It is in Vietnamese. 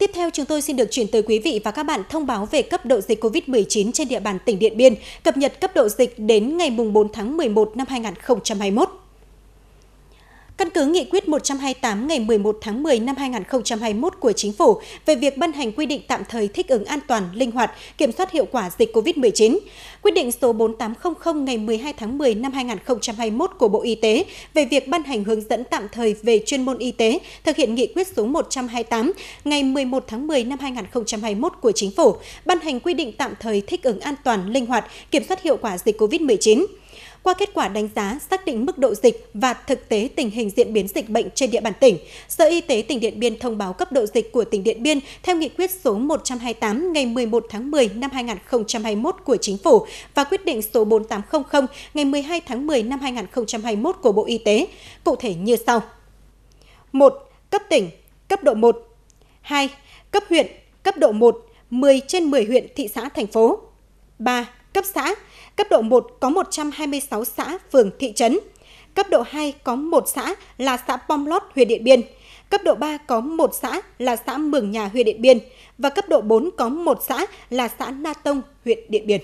Tiếp theo, chúng tôi xin được chuyển tới quý vị và các bạn thông báo về cấp độ dịch COVID-19 trên địa bàn tỉnh Điện Biên, cập nhật cấp độ dịch đến ngày 4 tháng 11 năm 2021. Căn cứ nghị quyết 128 ngày 11 tháng 10 năm 2021 của Chính phủ về việc ban hành quy định tạm thời thích ứng an toàn, linh hoạt, kiểm soát hiệu quả dịch COVID-19, quyết định số 4800 ngày 12 tháng 10 năm 2021 của Bộ Y tế về việc ban hành hướng dẫn tạm thời về chuyên môn y tế thực hiện nghị quyết số 128 ngày 11 tháng 10 năm 2021 của Chính phủ, ban hành quy định tạm thời thích ứng an toàn, linh hoạt, kiểm soát hiệu quả dịch COVID-19. Qua kết quả đánh giá, xác định mức độ dịch và thực tế tình hình diễn biến dịch bệnh trên địa bàn tỉnh, Sở Y tế tỉnh Điện Biên thông báo cấp độ dịch của tỉnh Điện Biên theo nghị quyết số 128 ngày 11 tháng 10 năm 2021 của Chính phủ và quyết định số 4800 ngày 12 tháng 10 năm 2021 của Bộ Y tế, cụ thể như sau. 1. Cấp tỉnh, cấp độ 1. 2. Cấp huyện, cấp độ 1, 10 trên 10 huyện, thị xã, thành phố. 3 cấp xã. Cấp độ 1 có 126 xã, phường, thị trấn. Cấp độ 2 có 1 xã là xã pomlot huyện Điện Biên. Cấp độ 3 có 1 xã là xã Mường Nhà, huyện Điện Biên. Và cấp độ 4 có 1 xã là xã Na Tông, huyện Điện Biên.